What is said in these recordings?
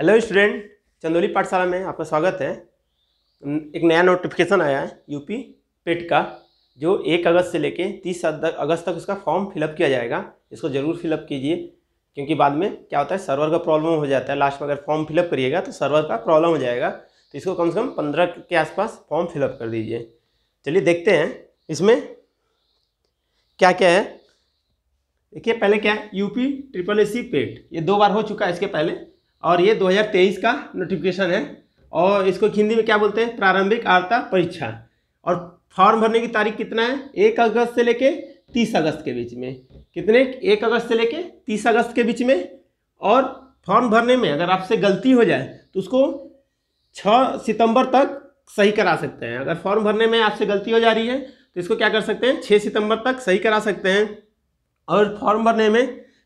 hello student Chandauli पाठशाला में आपका स्वागत है एक नया नोटिफिकेशन आया है यूपी पेट e का जो एक अगस्त से लेके तीस अगस्त तक उसका फॉर्म फिलअप किया जाएगा इसको ज़रूर फिलअप कीजिए क्योंकि बाद में क्या होता है सर्वर का प्रॉब्लम हो जाता है लास्ट में अगर फॉर्म फिलअप करिएगा तो सर्वर का प्रॉब्लम हो जाएगा तो इसको कम से कम पंद्रह के आसपास फॉर्म फिलअप कर दीजिए चलिए देखते हैं इसमें क्या क्या है देखिए पहले क्या है यूपी ट्रिपल ए सी पेट ये दो बार हो चुका है इसके पहले और ये 2023 का नोटिफिकेशन है और इसको हिंदी में क्या बोलते हैं प्रारंभिक आर्ता परीक्षा और फॉर्म भरने की तारीख कितना है एक अगस्त से लेके तीस अगस्त के बीच में कितने एक अगस्त से लेके तीस अगस्त के बीच में और फॉर्म भरने में अगर आपसे गलती हो जाए तो उसको छः सितंबर तक सही करा सकते हैं अगर फॉर्म भरने में आपसे गलती हो जा रही है तो इसको क्या कर सकते हैं छः सितंबर तक सही करा सकते हैं और फॉर्म भरने में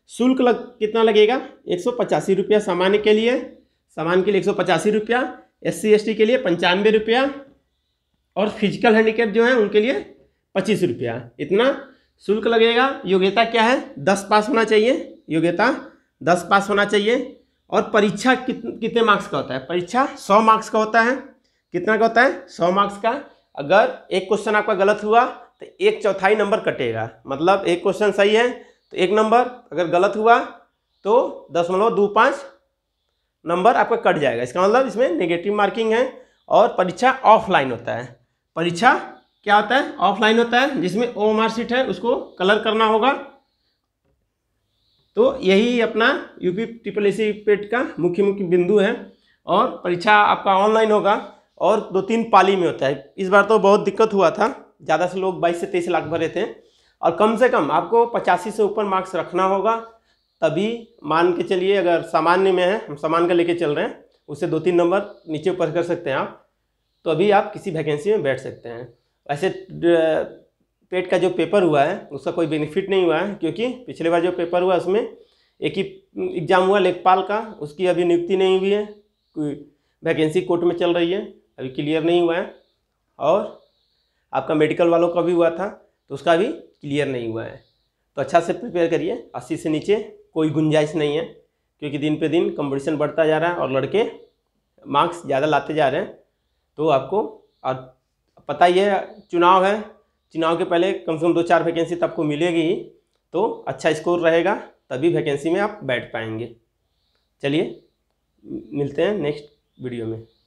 शुल्क लग कितना लगेगा एक सौ पचासी रुपया सामान्य के लिए सामान के लिए एक सौ पचासी रुपया एस सी के लिए पंचानवे रुपया और फिजिकल हैंडीकेप जो है उनके लिए पच्चीस रुपया इतना शुल्क लगेगा योग्यता क्या है दस पास होना चाहिए योग्यता दस पास होना चाहिए और परीक्षा कित, कितने मार्क्स का होता है परीक्षा सौ मार्क्स का होता है कितना का होता है सौ मार्क्स का अगर एक क्वेश्चन आपका गलत हुआ तो एक चौथाई नंबर कटेगा मतलब एक क्वेश्चन सही है तो एक नंबर अगर गलत हुआ तो दसमलव दो पाँच नंबर आपका कट जाएगा इसका मतलब इसमें नेगेटिव मार्किंग है और परीक्षा ऑफलाइन होता है परीक्षा क्या होता है ऑफलाइन होता है जिसमें ओ मार्कशीट है उसको कलर करना होगा तो यही अपना यूपी ट्रिपल ए सी पेट का मुख्य मुख्य बिंदु है और परीक्षा आपका ऑनलाइन होगा और दो तीन पाली में होता है इस बार तो बहुत दिक्कत हुआ था ज़्यादा से लोग बाईस से तेईस लाख भरे थे और कम से कम आपको पचासी से ऊपर मार्क्स रखना होगा तभी मान के चलिए अगर सामान्य में है हम सामान का लेके चल रहे हैं उससे दो तीन नंबर नीचे ऊपर कर सकते हैं आप तो अभी आप किसी वैकेंसी में बैठ सकते हैं वैसे पेट का जो पेपर हुआ है उसका कोई बेनिफिट नहीं हुआ है क्योंकि पिछले बार जो पेपर हुआ उसमें एक ही एग्ज़ाम हुआ लेखपाल का उसकी अभी नियुक्ति नहीं हुई है कोई वैकेंसी कोर्ट में चल रही है अभी क्लियर नहीं हुआ है और आपका मेडिकल वालों का भी हुआ था तो उसका भी क्लियर नहीं हुआ है तो अच्छा से प्रिपेयर करिए अस्सी से नीचे कोई गुंजाइश नहीं है क्योंकि दिन पे दिन कंपटीशन बढ़ता जा रहा है और लड़के मार्क्स ज़्यादा लाते जा रहे हैं तो आपको और पता ही है चुनाव है चुनाव के पहले कम से कम दो चार वैकेंसी तो आपको मिलेगी ही तो अच्छा स्कोर रहेगा तभी वैकेंसी में आप बैठ पाएंगे चलिए मिलते हैं नेक्स्ट वीडियो में